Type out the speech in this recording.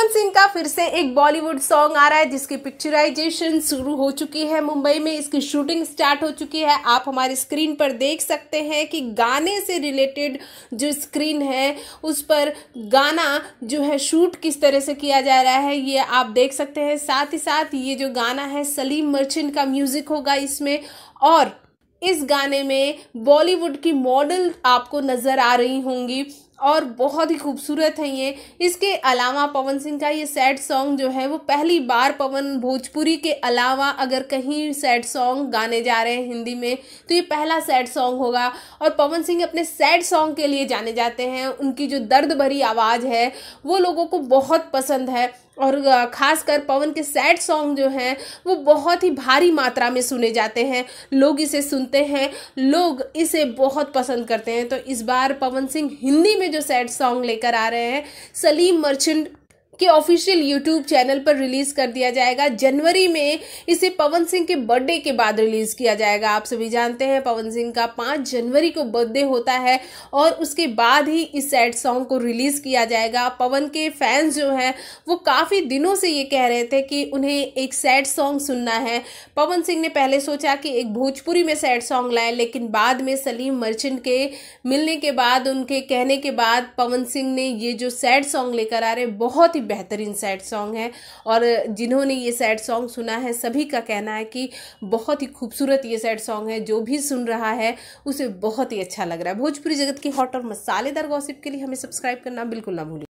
पवन सिंह का फिर से एक बॉलीवुड सॉन्ग आ रहा है जिसकी पिक्चराइजेशन शुरू हो चुकी है मुंबई में इसकी शूटिंग स्टार्ट हो चुकी है आप हमारी स्क्रीन पर देख सकते हैं कि गाने से रिलेटेड जो स्क्रीन है उस पर गाना जो है शूट किस तरह से किया जा रहा है ये आप देख सकते हैं साथ ही साथ ये जो गाना है सलीम मर्चेंट का म्यूजिक होगा इसमें और इस गाने में बॉलीवुड की मॉडल आपको नज़र आ रही होंगी और बहुत ही खूबसूरत है ये इसके अलावा पवन सिंह का ये सैड सॉन्ग जो है वो पहली बार पवन भोजपुरी के अलावा अगर कहीं सैड सॉन्ग गाने जा रहे हैं हिंदी में तो ये पहला सैड सॉन्ग होगा और पवन सिंह अपने सैड सॉन्ग के लिए जाने जाते हैं उनकी जो दर्द भरी आवाज़ है वो लोगों को बहुत पसंद है और ख़ासकर पवन के सैड सॉन्ग जो हैं वो बहुत ही भारी मात्रा में सुने जाते हैं लोग इसे सुनते हैं लोग इसे बहुत पसंद करते हैं तो इस बार पवन सिंह हिंदी में जो सैड सॉन्ग लेकर आ रहे हैं सलीम मर्चेंट के ऑफिशियल यूट्यूब चैनल पर रिलीज कर दिया जाएगा जनवरी में इसे पवन सिंह के बर्थडे के बाद रिलीज किया जाएगा आप सभी जानते हैं पवन सिंह का पाँच जनवरी को बर्थडे होता है और उसके बाद ही इस सैड सॉन्ग को रिलीज किया जाएगा पवन के फैंस जो हैं वो काफ़ी दिनों से ये कह रहे थे कि उन्हें एक सैड सॉन्ग सुनना है पवन सिंह ने पहले सोचा कि एक भोजपुरी में सैड सॉन्ग लाए लेकिन बाद में सलीम मर्चेंट के मिलने के बाद उनके कहने के बाद पवन सिंह ने ये जो सैड सॉन्ग लेकर आ रहे बहुत ही बेहतरीन सैड सॉन्ग है और जिन्होंने ये सैड सॉन्ग सुना है सभी का कहना है कि बहुत ही खूबसूरत ये सैड सॉन्ग है जो भी सुन रहा है उसे बहुत ही अच्छा लग रहा है भोजपुरी जगत की हॉट और मसालेदार गॉसिप के लिए हमें सब्सक्राइब करना बिल्कुल ना भूलिए